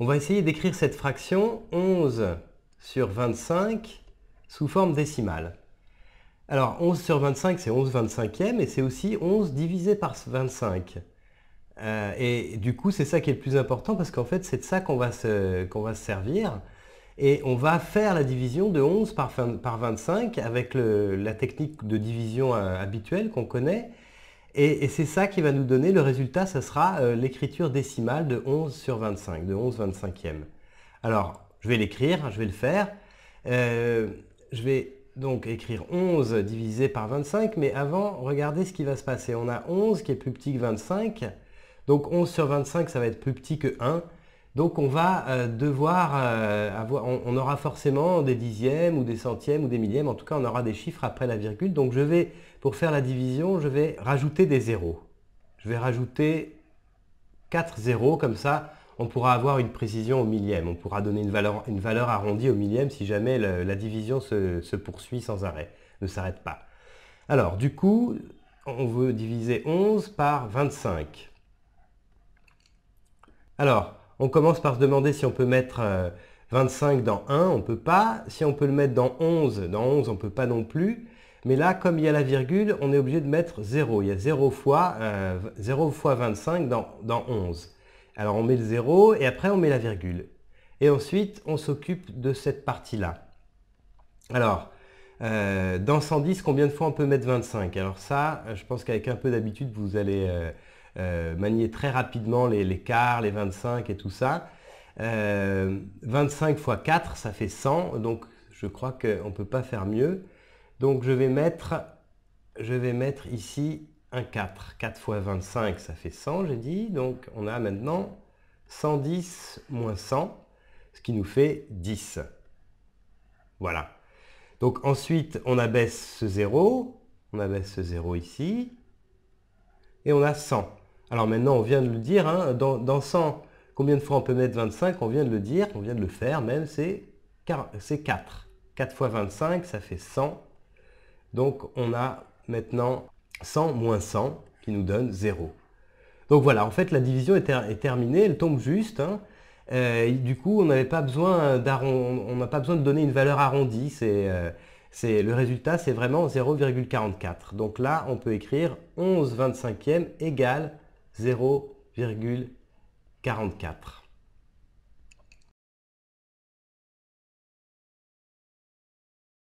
On va essayer d'écrire cette fraction 11 sur 25 sous forme décimale. Alors 11 sur 25 c'est 11 25e et c'est aussi 11 divisé par 25. Euh, et du coup c'est ça qui est le plus important parce qu'en fait c'est de ça qu'on va, se, va se servir. Et on va faire la division de 11 par, 25 avec la technique de division euh, habituelle qu'on connaît. Et, c'est ça qui va nous donner le résultat, Ça sera euh, l'écriture décimale de 11 sur 25, de 11 25e. Alors, je vais l'écrire, je vais le faire. Euh, je vais donc écrire 11 divisé par 25, mais avant, regardez ce qui va se passer. On a 11 qui est plus petit que 25, donc 11 sur 25, ça va être plus petit que 1, donc on va euh, devoir euh, avoir, on, aura forcément des dixièmes ou des centièmes ou des millièmes, en tout cas on aura des chiffres après la virgule. Donc je vais, pour faire la division, je vais rajouter des zéros. Je vais rajouter 4 zéros, comme ça on pourra avoir une précision au millième. On pourra donner une valeur, arrondie au millième si jamais la division se, se poursuit sans arrêt, ne s'arrête pas. Alors du coup, on veut diviser 11 par 25. Alors, on commence par se demander si on peut mettre 25 euh, dans 1, on ne peut pas. Si on peut le mettre dans 11, dans 11, on ne peut pas non plus. Mais là, comme il y a la virgule, on est obligé de mettre 0. Il y a 0 fois, 25 euh, dans, 11. Alors on met le 0 et après on met la virgule. Et ensuite, on s'occupe de cette partie-là. Alors, euh, dans 110, combien de fois on peut mettre 25 Alors ça, je pense qu'avec un peu d'habitude, vous allez... Euh, manier très rapidement les, les quarts, les 25 et tout ça. 25 euh, fois 4, ça fait 100, donc je crois qu'on ne peut pas faire mieux. Donc je vais mettre, je vais mettre ici un 4. 4 fois 25, ça fait 100, j'ai dit. Donc on a maintenant 110 moins 100, ce qui nous fait 10. Voilà. Donc ensuite, on abaisse ce 0, on abaisse ce 0 ici, et on a 100. Alors maintenant, on vient de le dire, hein, dans, 100, combien de fois on peut mettre 25 On vient de le dire, on vient de le faire même, c'est 4. 4 fois 25, ça fait 100. Donc on a maintenant 100 moins 100 qui nous donne 0. Donc voilà, en fait la division est, terminée, elle tombe juste. Hein. Euh, du coup, on n'avait pas n'a pas besoin de donner une valeur arrondie. Euh, le résultat, c'est vraiment 0,44. Donc là, on peut écrire 11 25e égale 0,44.